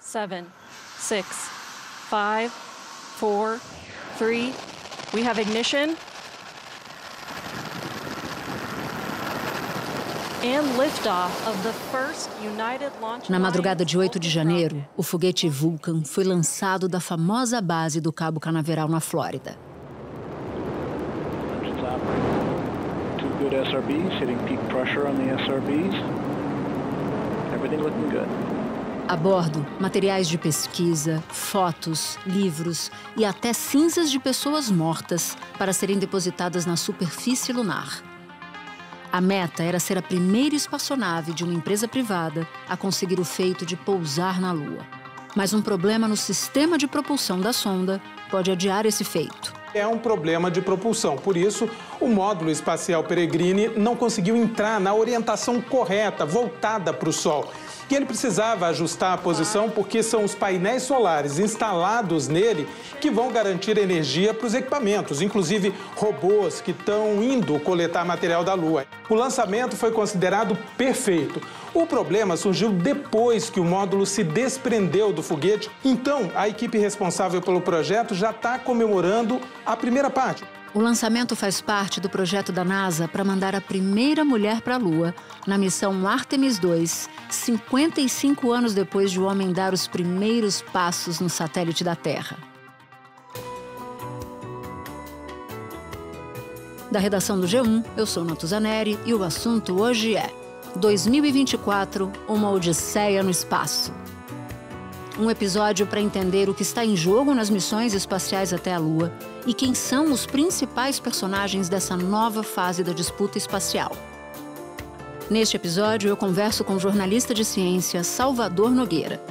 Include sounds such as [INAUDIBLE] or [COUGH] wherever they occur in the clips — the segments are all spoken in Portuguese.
seven, six, five, four, three. We have ignition. Na madrugada de 8 de janeiro, o foguete Vulcan foi lançado da famosa base do Cabo Canaveral, na Flórida. SRBs, hitting peak pressure on the SRBs. Everything looking good. A bordo, materiais de pesquisa, fotos, livros e até cinzas de pessoas mortas para serem depositadas na superfície lunar. A meta era ser a primeira espaçonave de uma empresa privada a conseguir o feito de pousar na Lua. Mas um problema no sistema de propulsão da sonda pode adiar esse feito. É um problema de propulsão, por isso, o módulo espacial Peregrine não conseguiu entrar na orientação correta, voltada para o Sol. Que ele precisava ajustar a posição porque são os painéis solares instalados nele que vão garantir energia para os equipamentos, inclusive robôs que estão indo coletar material da Lua. O lançamento foi considerado perfeito. O problema surgiu depois que o módulo se desprendeu do foguete, então a equipe responsável pelo projeto já está comemorando a primeira parte. O lançamento faz parte do projeto da NASA para mandar a primeira mulher para a Lua, na missão Artemis 2, 55 anos depois de o homem dar os primeiros passos no satélite da Terra. Da redação do G1, eu sou Natuzaneri e o assunto hoje é 2024, uma odisseia no espaço. Um episódio para entender o que está em jogo nas missões espaciais até a Lua e quem são os principais personagens dessa nova fase da disputa espacial. Neste episódio, eu converso com o jornalista de ciência Salvador Nogueira.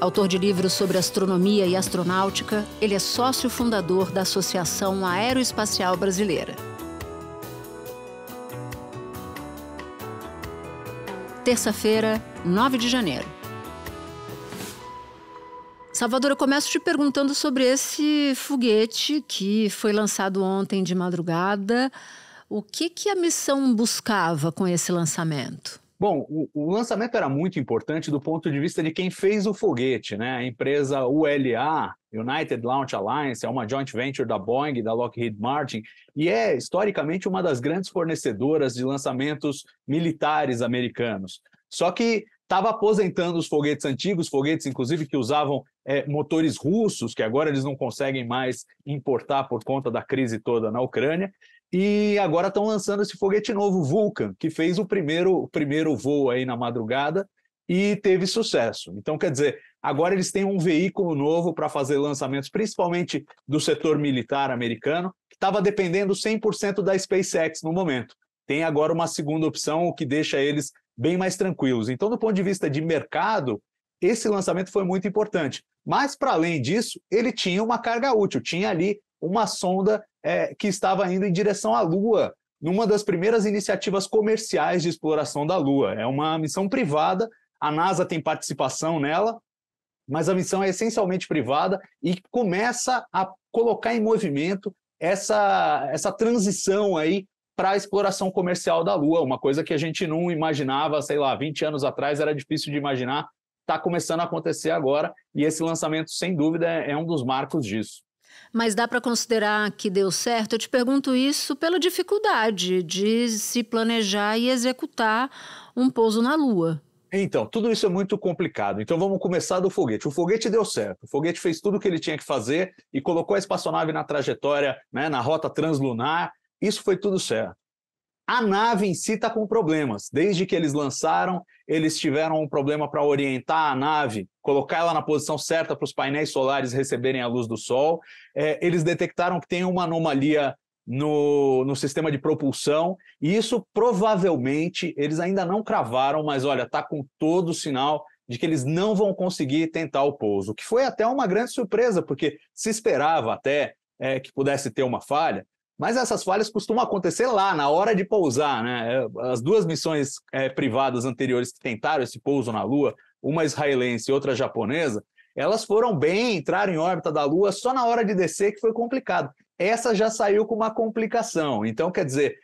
Autor de livros sobre astronomia e astronáutica, ele é sócio fundador da Associação Aeroespacial Brasileira. Terça-feira, 9 de janeiro. Salvador, eu começo te perguntando sobre esse foguete que foi lançado ontem de madrugada. O que, que a missão buscava com esse lançamento? Bom, o, o, lançamento era muito importante do ponto de vista de quem fez o foguete, né? A empresa ULA, United Launch Alliance, é uma joint venture da Boeing e da Lockheed Martin e é historicamente uma das grandes fornecedoras de lançamentos militares americanos. Só que estava aposentando os foguetes antigos, foguetes inclusive que usavam é, motores russos, que agora eles não conseguem mais importar por conta da crise toda na Ucrânia. E agora estão lançando esse foguete novo, Vulcan, que fez o primeiro, o primeiro voo aí na madrugada e teve sucesso. Então, quer dizer, agora eles têm um veículo novo para fazer lançamentos, principalmente do setor militar americano, que estava dependendo 100% da SpaceX no momento. Tem agora uma segunda opção, o que deixa eles bem mais tranquilos. Então, do ponto de vista de mercado, esse lançamento foi muito importante. Mas, para além disso, ele tinha uma carga útil, tinha ali uma sonda é, que estava indo em direção à Lua, numa das primeiras iniciativas comerciais de exploração da Lua. É uma missão privada, a NASA tem participação nela, mas a missão é essencialmente privada e começa a colocar em movimento essa, essa transição aí para a exploração comercial da Lua, uma coisa que a gente não imaginava, sei lá, 20 anos atrás era difícil de imaginar está começando a acontecer agora e esse lançamento, sem dúvida, é, é um dos marcos disso. Mas dá para considerar que deu certo? Eu te pergunto isso pela dificuldade de se planejar e executar um pouso na Lua. Então, tudo isso é muito complicado. Então, vamos começar do foguete. O foguete deu certo. O foguete fez tudo o que ele tinha que fazer e colocou a espaçonave na trajetória, né, na rota translunar. Isso foi tudo certo. A nave em si está com problemas. Desde que eles lançaram, eles tiveram um problema para orientar a nave, colocar ela na posição certa para os painéis solares receberem a luz do Sol. É, eles detectaram que tem uma anomalia no, no sistema de propulsão, e isso provavelmente eles ainda não cravaram, mas olha, está com todo o sinal de que eles não vão conseguir tentar o pouso, que foi até uma grande surpresa, porque se esperava até é, que pudesse ter uma falha, mas essas falhas costumam acontecer lá, na hora de pousar. Né? É, as duas missões é, privadas anteriores que tentaram esse pouso na Lua, uma israelense e outra japonesa, elas foram bem, entraram em órbita da Lua só na hora de descer, que foi complicado. Essa já saiu com uma complicação. Então, quer dizer,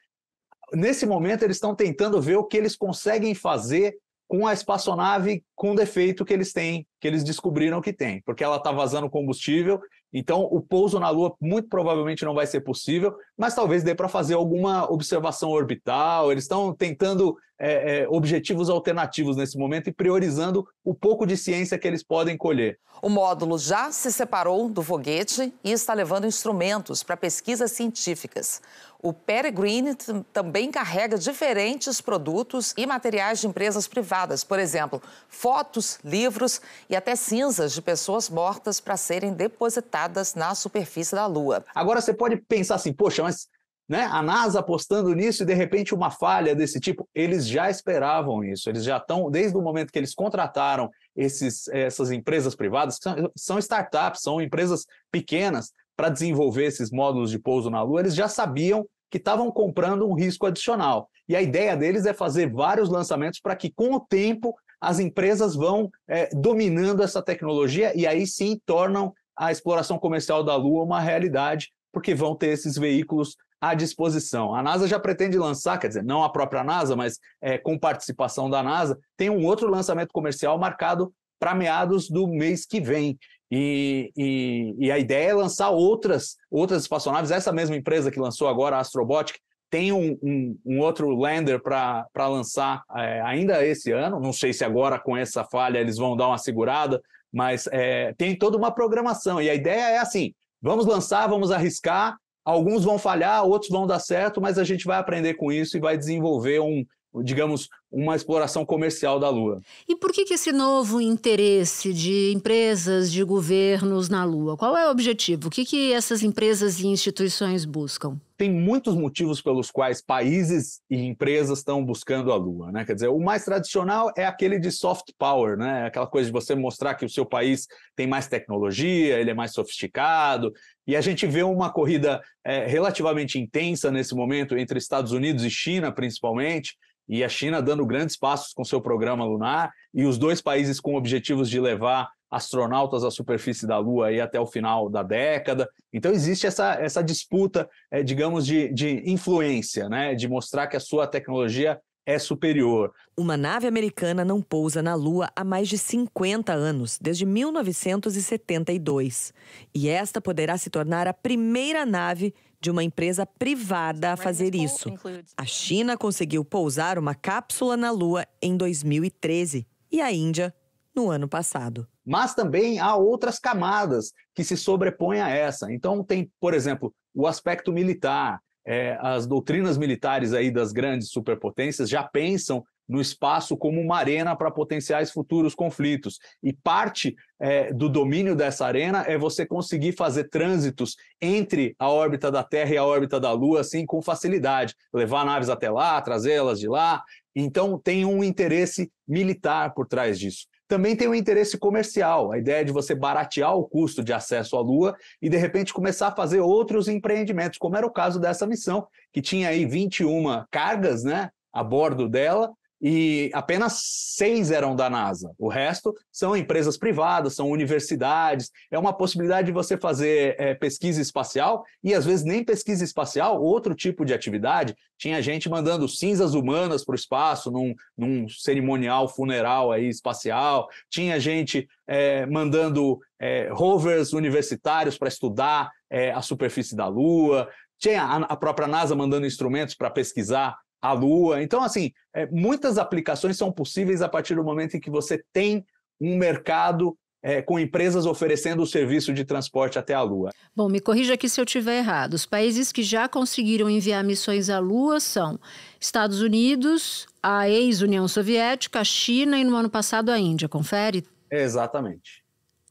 nesse momento eles estão tentando ver o que eles conseguem fazer com a espaçonave com defeito que eles têm, que eles descobriram que tem, porque ela está vazando combustível então, o pouso na Lua muito provavelmente não vai ser possível, mas talvez dê para fazer alguma observação orbital. Eles estão tentando é, é, objetivos alternativos nesse momento e priorizando o pouco de ciência que eles podem colher. O módulo já se separou do foguete e está levando instrumentos para pesquisas científicas. O Peregrine também carrega diferentes produtos e materiais de empresas privadas, por exemplo, fotos, livros e até cinzas de pessoas mortas para serem depositadas na superfície da Lua. Agora você pode pensar assim, poxa, mas né? A NASA apostando nisso e de repente uma falha desse tipo, eles já esperavam isso. Eles já estão desde o momento que eles contrataram esses, essas empresas privadas, que são, são startups, são empresas pequenas para desenvolver esses módulos de pouso na Lua, eles já sabiam que estavam comprando um risco adicional. E a ideia deles é fazer vários lançamentos para que com o tempo as empresas vão é, dominando essa tecnologia e aí sim tornam a exploração comercial da Lua uma realidade porque vão ter esses veículos à disposição. A NASA já pretende lançar, quer dizer, não a própria NASA, mas é, com participação da NASA, tem um outro lançamento comercial marcado para meados do mês que vem. E, e, e, a ideia é lançar outras, outras espaçonaves. Essa mesma empresa que lançou agora a Astrobotic tem um, um, um outro lander para lançar é, ainda esse ano. Não sei se agora com essa falha eles vão dar uma segurada, mas é, tem toda uma programação. E a ideia é assim: vamos lançar, vamos arriscar, Alguns vão falhar, outros vão dar certo, mas a gente vai aprender com isso e vai desenvolver um, digamos, uma exploração comercial da Lua. E por que, que, esse novo interesse de empresas, de governos na Lua? Qual é o objetivo? O que, que essas empresas e instituições buscam? Tem muitos motivos pelos quais países e empresas estão buscando a Lua, né? Quer dizer, o mais tradicional é aquele de soft power, né? É aquela coisa de você mostrar que o seu país tem mais tecnologia, ele é mais sofisticado, e a gente vê uma corrida é, relativamente intensa nesse momento entre Estados Unidos e China, principalmente, e a China dando dando grandes passos com seu programa lunar e os dois países com objetivos de levar astronautas à superfície da Lua aí até o final da década. Então existe essa, essa disputa, é, digamos, de, de influência, né? de mostrar que a sua tecnologia é superior. Uma nave americana não pousa na Lua há mais de 50 anos, desde 1972. E esta poderá se tornar a primeira nave de uma empresa privada a fazer isso. A China conseguiu pousar uma cápsula na Lua em 2013 e a Índia no ano passado. Mas também há outras camadas que se sobrepõem a essa. Então tem, por exemplo, o aspecto militar. É, as doutrinas militares aí das grandes superpotências já pensam no espaço como uma arena para potenciais futuros conflitos. E parte é, do domínio dessa arena é você conseguir fazer trânsitos entre a órbita da Terra e a órbita da Lua, assim, com facilidade. Levar naves até lá, trazê-las de lá. Então, tem um interesse militar por trás disso. Também tem um interesse comercial, a ideia de você baratear o custo de acesso à Lua e, de repente, começar a fazer outros empreendimentos, como era o caso dessa missão, que tinha aí 21 cargas né, a bordo dela, e apenas seis eram da NASA. O resto são empresas privadas, são universidades. É uma possibilidade de você fazer é, pesquisa espacial e às vezes nem pesquisa espacial, outro tipo de atividade. Tinha gente mandando cinzas humanas para o espaço num, num, cerimonial funeral aí espacial. Tinha gente é, mandando é, rovers universitários para estudar é, a superfície da Lua. Tinha a, a própria NASA mandando instrumentos para pesquisar a Lua. Então, assim, é, muitas aplicações são possíveis a partir do momento em que você tem um mercado é, com empresas oferecendo o serviço de transporte até a Lua. Bom, me corrija aqui se eu estiver errado. Os países que já conseguiram enviar missões à Lua são Estados Unidos, a ex-União Soviética, a China e no ano passado a Índia. Confere? Exatamente.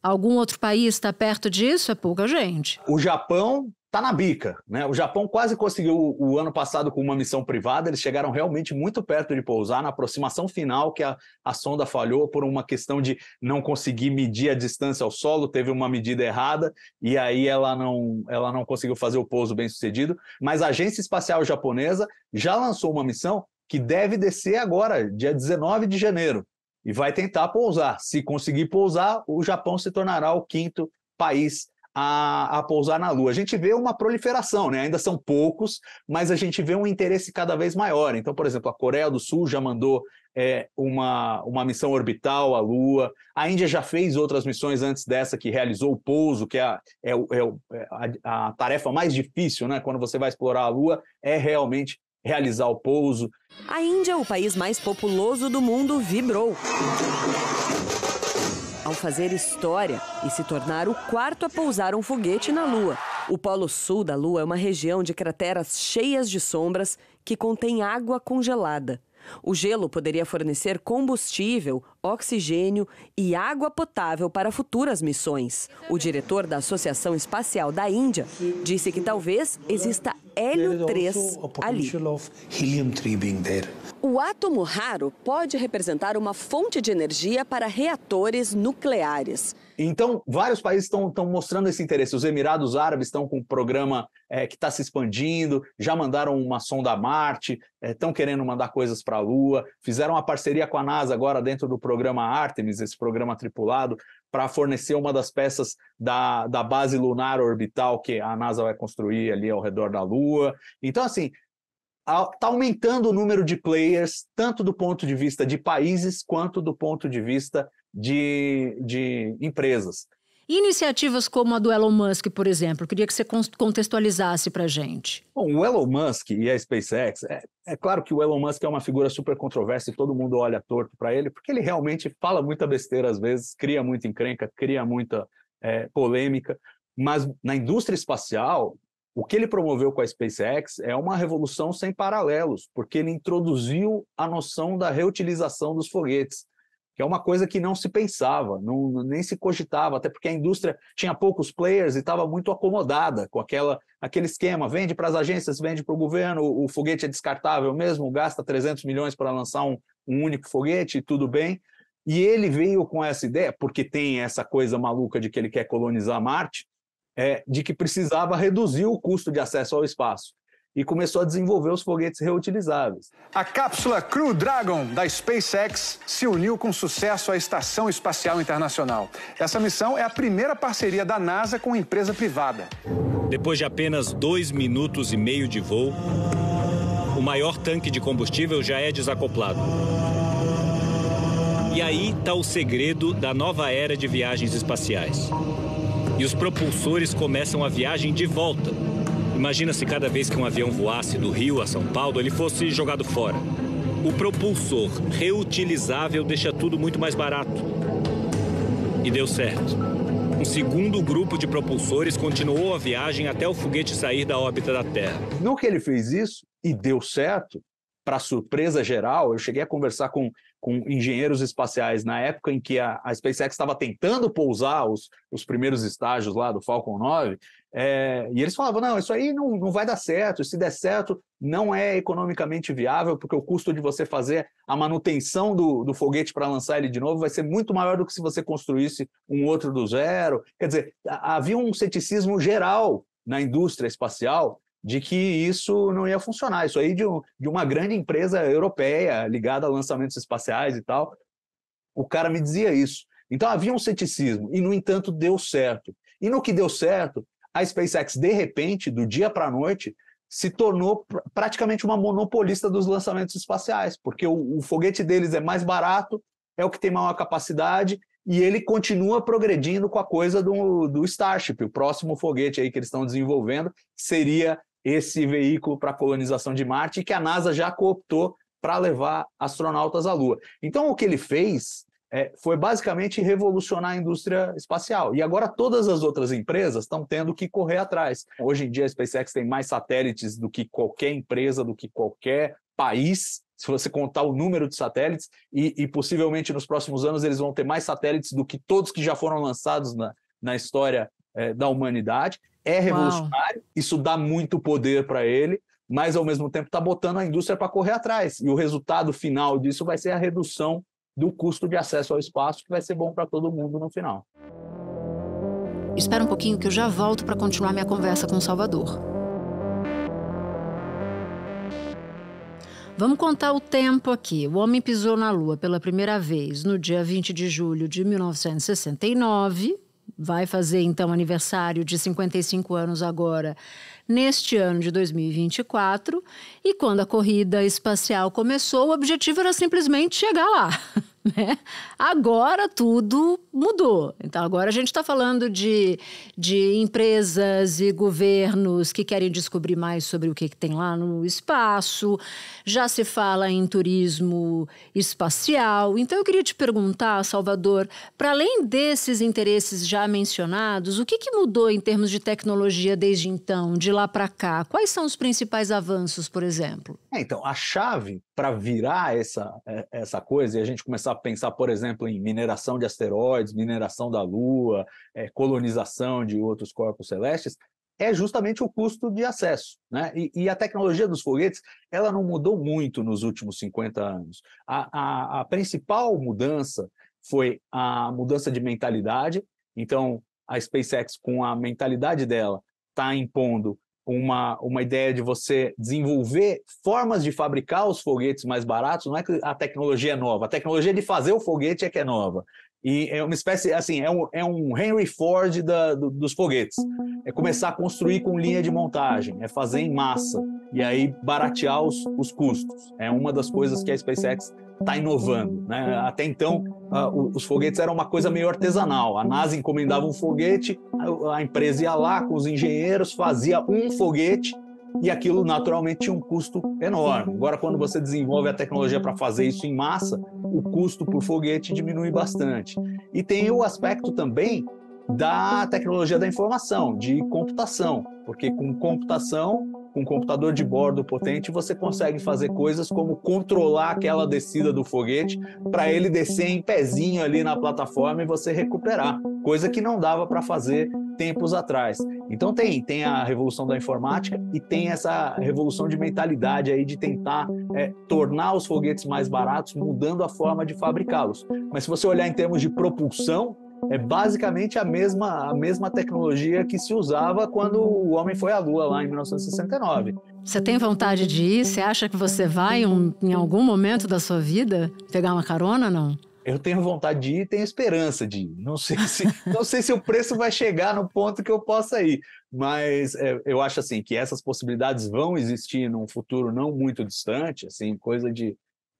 Algum outro país está perto disso? É pouca gente. O Japão tá na bica, né? O Japão quase conseguiu o, ano passado com uma missão privada, eles chegaram realmente muito perto de pousar na aproximação final que a, a sonda falhou por uma questão de não conseguir medir a distância ao solo, teve uma medida errada e aí ela não ela não conseguiu fazer o pouso bem-sucedido, mas a agência espacial japonesa já lançou uma missão que deve descer agora, dia 19 de janeiro, e vai tentar pousar. Se conseguir pousar, o Japão se tornará o quinto país a, a, pousar na Lua. A gente vê uma proliferação, né? ainda são poucos, mas a gente vê um interesse cada vez maior. Então, por exemplo, a Coreia do Sul já mandou é, uma, uma missão orbital à Lua, a Índia já fez outras missões antes dessa, que realizou o pouso, que é a, é, é, é a, a tarefa mais difícil né? quando você vai explorar a Lua, é realmente realizar o pouso. A Índia, o país mais populoso do mundo, vibrou fazer história e se tornar o quarto a pousar um foguete na Lua. O Polo Sul da Lua é uma região de crateras cheias de sombras que contém água congelada. O gelo poderia fornecer combustível, oxigênio e água potável para futuras missões. O diretor da Associação Espacial da Índia disse que talvez exista hélio 3 ali. O átomo raro pode representar uma fonte de energia para reatores nucleares. Então, vários países estão mostrando esse interesse. Os Emirados Árabes estão com um programa é, que está se expandindo, já mandaram uma sonda a Marte, estão é, querendo mandar coisas para a Lua, fizeram uma parceria com a NASA agora dentro do programa Artemis, esse programa tripulado, para fornecer uma das peças da, da base lunar orbital que a NASA vai construir ali ao redor da Lua. Então, assim, está aumentando o número de players, tanto do ponto de vista de países quanto do ponto de vista de, de empresas. Iniciativas como a do Elon Musk, por exemplo, Eu queria que você contextualizasse para a gente. Bom, o Elon Musk e a SpaceX, é, é, claro que o Elon Musk é uma figura super controversa e todo mundo olha torto para ele, porque ele realmente fala muita besteira às vezes, cria muita encrenca, cria muita é, polêmica, mas na indústria espacial, o que ele promoveu com a SpaceX é uma revolução sem paralelos, porque ele introduziu a noção da reutilização dos foguetes que é uma coisa que não se pensava, não, nem se cogitava, até porque a indústria tinha poucos players e estava muito acomodada com aquela, aquele esquema: vende para as agências, vende para o governo, o foguete é descartável mesmo, gasta 300 milhões para lançar um, um único foguete, tudo bem. E ele veio com essa ideia, porque tem essa coisa maluca de que ele quer colonizar Marte, é, de que precisava reduzir o custo de acesso ao espaço e começou a desenvolver os foguetes reutilizáveis. A cápsula Crew Dragon da SpaceX se uniu com sucesso à Estação Espacial Internacional. Essa missão é a primeira parceria da NASA com empresa privada. Depois de apenas dois minutos e meio de voo, o maior tanque de combustível já é desacoplado. E aí está o segredo da nova era de viagens espaciais. E os propulsores começam a viagem de volta Imagina se cada vez que um avião voasse do Rio a São Paulo, ele fosse jogado fora. O propulsor reutilizável deixa tudo muito mais barato. E deu certo. Um segundo grupo de propulsores continuou a viagem até o foguete sair da órbita da Terra. No que ele fez isso e deu certo, para surpresa geral, eu cheguei a conversar com, com engenheiros espaciais na época em que a, a SpaceX estava tentando pousar os, os primeiros estágios lá do Falcon 9, é, e eles falavam: não, isso aí não, não vai dar certo, se der certo, não é economicamente viável, porque o custo de você fazer a manutenção do, do foguete para lançar ele de novo vai ser muito maior do que se você construísse um outro do zero. Quer dizer, havia um ceticismo geral na indústria espacial de que isso não ia funcionar. Isso aí de, um, de uma grande empresa europeia ligada a lançamentos espaciais e tal. O cara me dizia isso. Então havia um ceticismo, e no entanto deu certo. E no que deu certo, a SpaceX, de repente, do dia para a noite, se tornou pr praticamente uma monopolista dos lançamentos espaciais, porque o, o, foguete deles é mais barato, é o que tem maior capacidade, e ele continua progredindo com a coisa do, do Starship, o próximo foguete aí que eles estão desenvolvendo, seria esse veículo para colonização de Marte, que a NASA já cooptou para levar astronautas à Lua. Então, o que ele fez é, foi basicamente revolucionar a indústria espacial. E agora todas as outras empresas estão tendo que correr atrás. Hoje em dia a SpaceX tem mais satélites do que qualquer empresa, do que qualquer país, se você contar o número de satélites, e, e possivelmente nos próximos anos eles vão ter mais satélites do que todos que já foram lançados na, na história é, da humanidade. É revolucionário, Uau. isso dá muito poder para ele mas ao mesmo tempo está botando a indústria para correr atrás. E o resultado final disso vai ser a redução do custo de acesso ao espaço, que vai ser bom para todo mundo no final. Espera um pouquinho que eu já volto para continuar minha conversa com o Salvador. Vamos contar o tempo aqui. O homem pisou na Lua pela primeira vez no dia 20 de julho de 1969 vai fazer então aniversário de 55 anos agora, neste ano de 2024. E quando a corrida espacial começou, o objetivo era simplesmente chegar lá. [LAUGHS] [LAUGHS] Né? Agora tudo mudou. Então, agora a gente está falando de, de empresas e governos que querem descobrir mais sobre o que, que tem lá no espaço, já se fala em turismo espacial. Então, eu queria te perguntar, Salvador, para além desses interesses já mencionados, o que, que mudou em termos de tecnologia desde então, de lá para cá? Quais são os principais avanços, por exemplo? É, então, a chave para virar essa, é, essa coisa e a gente começar a pensar, por exemplo, em mineração de asteroides, mineração da Lua, é, colonização de outros corpos celestes, é justamente o custo de acesso. Né? E, e, a tecnologia dos foguetes ela não mudou muito nos últimos 50 anos. A, a, a principal mudança foi a mudança de mentalidade. Então, a SpaceX, com a mentalidade dela, está impondo uma, uma ideia de você desenvolver formas de fabricar os foguetes mais baratos, não é que a tecnologia é nova, a tecnologia de fazer o foguete é que é nova. E é uma espécie, assim, é um, é um Henry Ford da, do, dos foguetes. É começar a construir com linha de montagem, é fazer em massa e aí baratear os, os custos. É uma das coisas que a SpaceX está inovando. Né? Até então, os foguetes eram uma coisa meio artesanal. A NASA encomendava um foguete, a, a empresa ia lá com os engenheiros, fazia um foguete e aquilo naturalmente tinha um custo enorme. Agora, quando você desenvolve a tecnologia para fazer isso em massa, o custo por foguete diminui bastante. E tem o aspecto também da tecnologia da informação, de computação, porque com computação, com um computador de bordo potente, você consegue fazer coisas como controlar aquela descida do foguete para ele descer em pezinho ali na plataforma e você recuperar, coisa que não dava para fazer tempos atrás. Então tem, tem a revolução da informática e tem essa revolução de mentalidade aí de tentar é, tornar os foguetes mais baratos, mudando a forma de fabricá-los. Mas se você olhar em termos de propulsão, é basicamente a mesma, a mesma tecnologia que se usava quando o homem foi à Lua, lá em 1969. Você tem vontade de ir? Você acha que você vai um, em algum momento da sua vida pegar uma carona, não? Eu tenho vontade de ir e tenho esperança de ir. Não sei se, [LAUGHS] não sei se o preço vai chegar no ponto que eu possa ir, mas é, eu acho assim que essas possibilidades vão existir num futuro não muito distante, assim, coisa de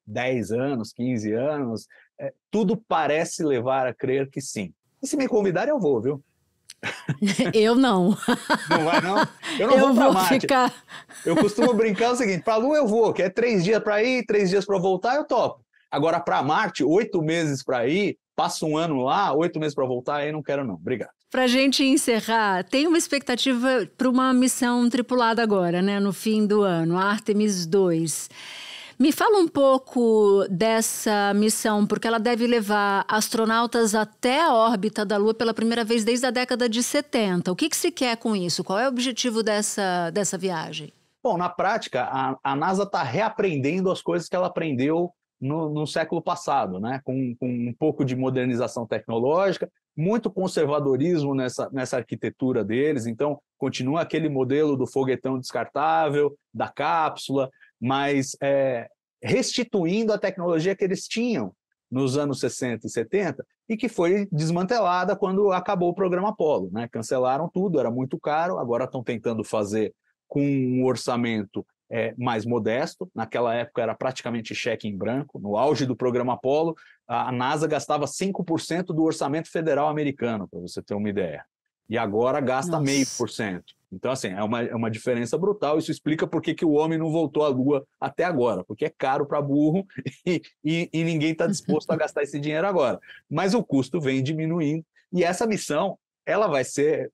10 anos, 15 anos, é, tudo parece levar a crer que sim. E se me convidarem, eu vou, viu? [LAUGHS] eu não. Não vai, não? Eu não eu vou, vou Marte. ficar. Eu costumo brincar o seguinte: para Lua eu vou, que é três dias para ir, três dias para voltar, eu topo. Agora, para Marte, oito meses para ir, passa um ano lá, oito meses para voltar, aí não quero, não. Obrigado. Para gente encerrar, tem uma expectativa para uma missão tripulada agora, né? No fim do ano, Artemis 2. Me fala um pouco dessa missão, porque ela deve levar astronautas até a órbita da Lua pela primeira vez desde a década de 70. O que, que se quer com isso? Qual é o objetivo dessa, dessa viagem? Bom, na prática, a, a NASA está reaprendendo as coisas que ela aprendeu no, no século passado, né? Com, com, um pouco de modernização tecnológica, muito conservadorismo nessa, nessa arquitetura deles. Então, continua aquele modelo do foguetão descartável, da cápsula, mas é, restituindo a tecnologia que eles tinham nos anos 60 e 70 e que foi desmantelada quando acabou o programa Apollo. Né? Cancelaram tudo, era muito caro, agora estão tentando fazer com um orçamento é, mais modesto. Naquela época era praticamente cheque em branco. No auge do programa Apollo, a NASA gastava 5% do orçamento federal americano, para você ter uma ideia. E agora gasta meio por cento. Então, assim, é uma, é uma diferença brutal. Isso explica por que, que o homem não voltou à Lua até agora, porque é caro para burro [LAUGHS] e, e, e ninguém está disposto a [LAUGHS] gastar esse dinheiro agora. Mas o custo vem diminuindo e essa missão ela vai ser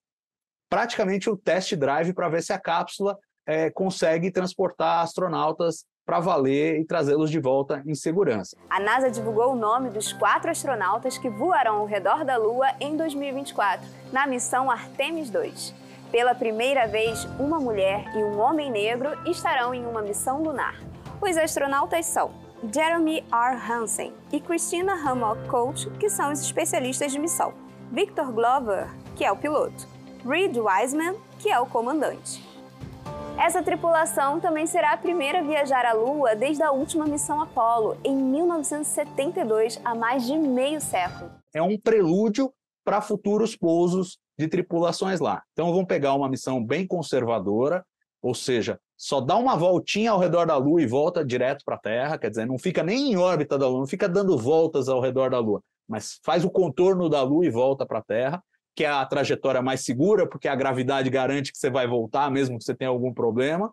praticamente o um test drive para ver se a cápsula é, consegue transportar astronautas para valer e trazê-los de volta em segurança. A NASA divulgou o nome dos quatro astronautas que voarão ao redor da Lua em 2024, na missão Artemis 2. Pela primeira vez, uma mulher e um homem negro estarão em uma missão lunar. Os astronautas são Jeremy R. Hansen e Christina Hammock Coach, que são os especialistas de missão, Victor Glover, que é o piloto, Reed Wiseman, que é o comandante. Essa tripulação também será a primeira a viajar à Lua desde a última missão Apollo, em 1972, há mais de meio século. É um prelúdio para futuros pousos de tripulações lá. Então vão pegar uma missão bem conservadora, ou seja, só dá uma voltinha ao redor da Lua e volta direto para a Terra, quer dizer, não fica nem em órbita da Lua, não fica dando voltas ao redor da Lua, mas faz o contorno da Lua e volta para a Terra, que é a trajetória mais segura, porque a gravidade garante que você vai voltar, mesmo que você tenha algum problema.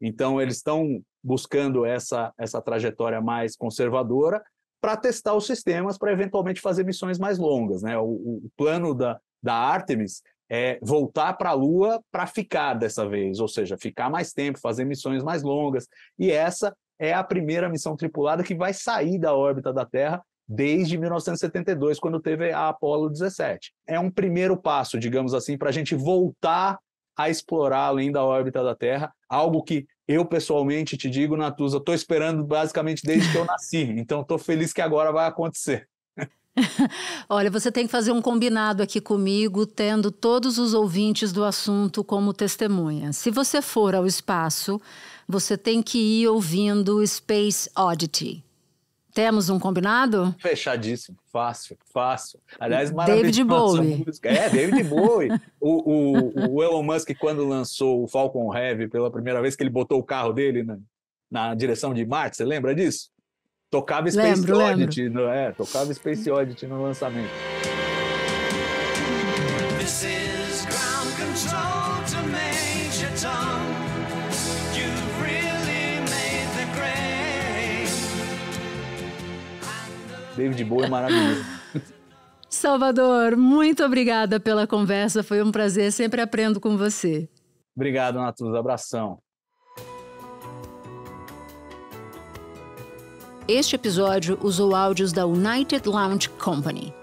Então eles estão buscando essa, essa trajetória mais conservadora para testar os sistemas para eventualmente fazer missões mais longas. Né? O, o plano da, da Artemis é voltar para a Lua para ficar dessa vez, ou seja, ficar mais tempo, fazer missões mais longas. E essa é a primeira missão tripulada que vai sair da órbita da Terra desde 1972, quando teve a Apollo 17. É um primeiro passo, digamos assim, para a gente voltar a explorar além da órbita da Terra, algo que eu pessoalmente te digo, Natuza, estou esperando basicamente desde que eu nasci. Então estou feliz que agora vai acontecer. [LAUGHS] Olha, você tem que fazer um combinado aqui comigo, tendo todos os ouvintes do assunto como testemunha. Se você for ao espaço, você tem que ir ouvindo Space Oddity. Temos um combinado? Fechadíssimo, fácil, fácil. Aliás, David Bowie. É, David Bowie. o, o, o, Elon Musk, quando lançou o Falcon Heavy pela primeira vez, que ele botou o carro dele na, na direção de Marte, você lembra disso? Tocava Space lembro, Oddity, lembro. No, é, tocava Space Oddity no lançamento. This is ground control to Major Tom. David Bowie é maravilhoso. [LAUGHS] Salvador, muito obrigada pela conversa, foi um prazer, sempre aprendo com você. Obrigado, Natuza, abração. Este episódio usou áudios da United Lounge Company.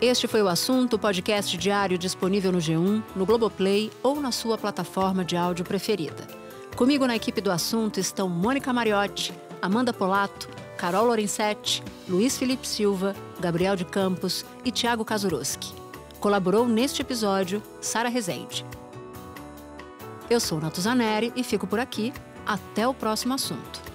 Este foi o assunto, podcast diário disponível no G1, no Globoplay ou na sua plataforma de áudio preferida. Comigo na equipe do assunto estão Mônica Mariotti, Amanda Polato, Carol Lorenzetti, Luiz Felipe Silva, Gabriel de Campos e Tiago Kazuroski. Colaborou neste episódio Sara Rezende. Eu sou Natuzaneri e fico por aqui. Até o próximo assunto.